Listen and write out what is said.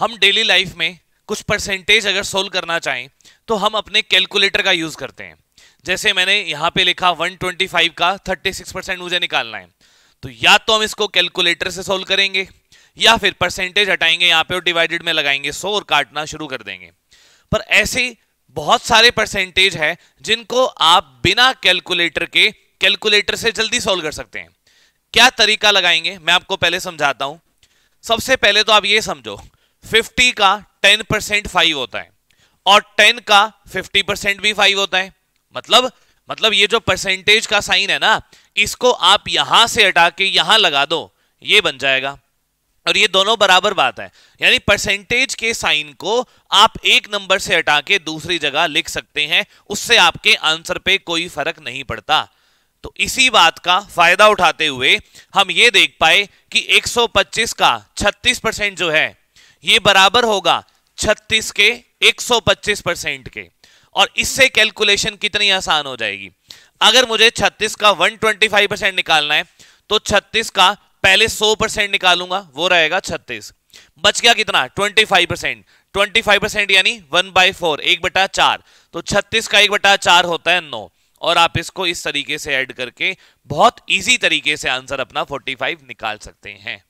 हम daily life में कुछ परसेंटेज अगर सोल्व करना चाहें तो हम अपने कैलकुलेटर का यूज़ करते हैं जैसे मैंने यहाँ पे लिखा 125 का 36 परसेंट मुझे निकालना है तो या तो हम इसको कैलकुलेटर से सोल्व करेंगे या फिर परसेंटेज हटाएंगे यहाँ पे और डिवाइडेड में लगाएंगे सो और काटना शुरू कर देंगे पर ऐसे बहुत सारे परसेंटेज है जिनको आप बिना कैलकुलेटर के कैलकुलेटर से जल्दी सोल्व कर सकते हैं क्या तरीका लगाएंगे मैं आपको पहले समझाता हूं सबसे पहले तो आप ये समझो फिफ्टी का टेन परसेंट फाइव होता है और टेन का फिफ्टी परसेंट भी फाइव होता है मतलब मतलब ये जो परसेंटेज का साइन है ना इसको आप यहां से हटा के यहां लगा दो ये बन जाएगा और ये दोनों बराबर बात है यानी परसेंटेज के साइन को आप एक नंबर से हटा के दूसरी जगह लिख सकते हैं उससे आपके आंसर पे कोई फर्क नहीं पड़ता तो इसी बात का फायदा उठाते हुए हम ये देख पाए कि 125 का 36 परसेंट जो है ये बराबर होगा 36 के 125 परसेंट के और इससे कैलकुलेशन कितनी आसान हो जाएगी अगर मुझे 36 का 125 परसेंट निकालना है तो 36 का पहले 100 परसेंट निकालूंगा वो रहेगा 36 बच गया कितना 25 परसेंट ट्वेंटी फाइव परसेंट यानी वन बाई फोर एक बटा चार तो छत्तीस का एक बटा चार होता है नौ और आप इसको इस तरीके से ऐड करके बहुत इजी तरीके से आंसर अपना 45 निकाल सकते हैं